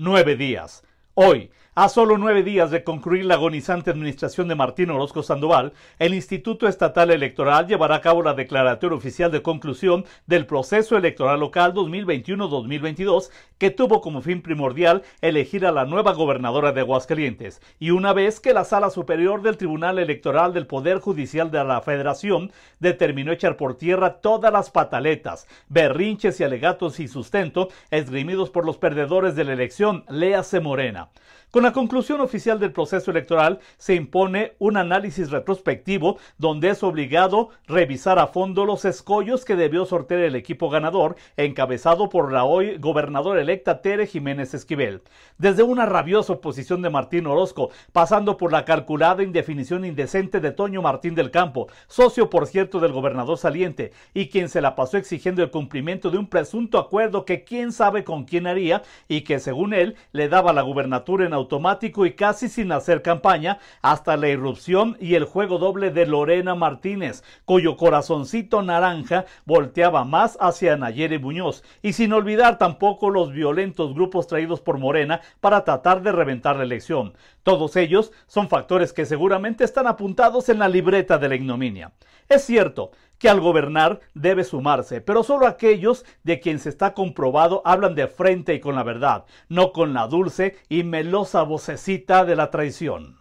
nueve días. Hoy, a solo nueve días de concluir la agonizante administración de Martín Orozco Sandoval, el Instituto Estatal Electoral llevará a cabo la declaratoria oficial de conclusión del proceso electoral local 2021-2022, que tuvo como fin primordial elegir a la nueva gobernadora de Aguascalientes. Y una vez que la Sala Superior del Tribunal Electoral del Poder Judicial de la Federación determinó echar por tierra todas las pataletas, berrinches y alegatos y sustento esgrimidos por los perdedores de la elección, léase Morena. Con la conclusión oficial del proceso electoral se impone un análisis retrospectivo donde es obligado revisar a fondo los escollos que debió sortear el equipo ganador, encabezado por la hoy gobernadora electa Tere Jiménez Esquivel. Desde una rabiosa oposición de Martín Orozco, pasando por la calculada indefinición indecente de Toño Martín del Campo, socio por cierto del gobernador saliente, y quien se la pasó exigiendo el cumplimiento de un presunto acuerdo que quién sabe con quién haría y que según él le daba la gubernatura en autoridad automático y casi sin hacer campaña hasta la irrupción y el juego doble de Lorena Martínez, cuyo corazoncito naranja volteaba más hacia Nayere Muñoz, y sin olvidar tampoco los violentos grupos traídos por Morena para tratar de reventar la elección. Todos ellos son factores que seguramente están apuntados en la libreta de la ignominia. Es cierto, que al gobernar debe sumarse, pero solo aquellos de quien se está comprobado hablan de frente y con la verdad, no con la dulce y melosa vocecita de la traición.